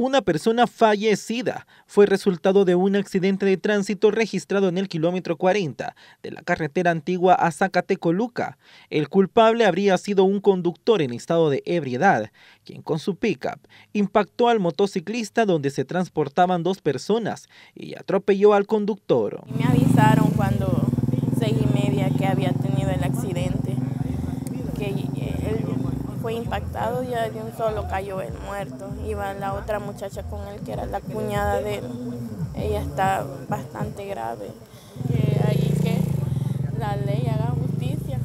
Una persona fallecida fue resultado de un accidente de tránsito registrado en el kilómetro 40 de la carretera antigua a Zacatecoluca. El culpable habría sido un conductor en estado de ebriedad, quien con su pickup impactó al motociclista donde se transportaban dos personas y atropelló al conductor. Me avisaron cuando seis y media que había impactado y de un solo cayó el muerto. Iba la otra muchacha con él, que era la cuñada de él. Ella está bastante grave. Eh, ahí que la ley haga justicia.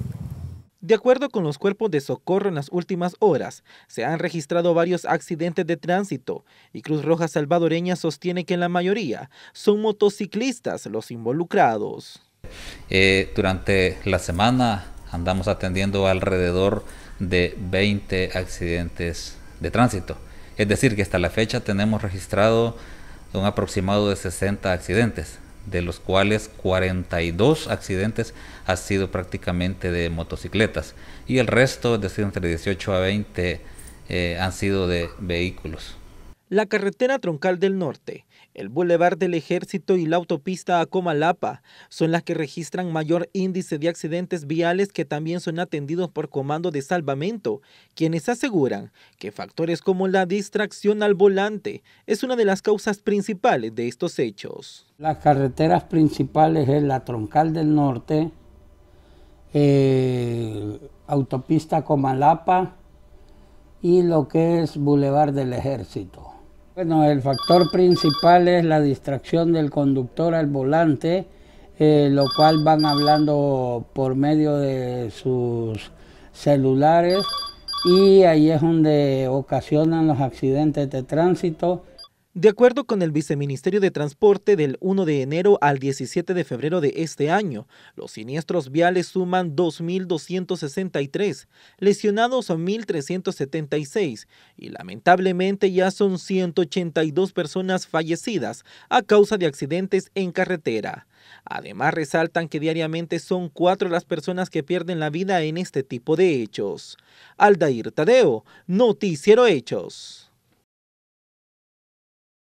De acuerdo con los cuerpos de socorro en las últimas horas, se han registrado varios accidentes de tránsito y Cruz Roja Salvadoreña sostiene que en la mayoría son motociclistas los involucrados. Eh, durante la semana andamos atendiendo alrededor de 20 accidentes de tránsito. Es decir, que hasta la fecha tenemos registrado un aproximado de 60 accidentes, de los cuales 42 accidentes han sido prácticamente de motocicletas y el resto, es decir, entre 18 a 20, eh, han sido de vehículos. La carretera troncal del norte, el Boulevard del Ejército y la autopista a Comalapa son las que registran mayor índice de accidentes viales que también son atendidos por comando de salvamento, quienes aseguran que factores como la distracción al volante es una de las causas principales de estos hechos. Las carreteras principales es la troncal del norte, eh, autopista Comalapa y lo que es Boulevard del Ejército. Bueno, el factor principal es la distracción del conductor al volante, eh, lo cual van hablando por medio de sus celulares y ahí es donde ocasionan los accidentes de tránsito de acuerdo con el Viceministerio de Transporte, del 1 de enero al 17 de febrero de este año, los siniestros viales suman 2.263, lesionados 1.376 y lamentablemente ya son 182 personas fallecidas a causa de accidentes en carretera. Además, resaltan que diariamente son cuatro las personas que pierden la vida en este tipo de hechos. Aldair Tadeo, Noticiero Hechos.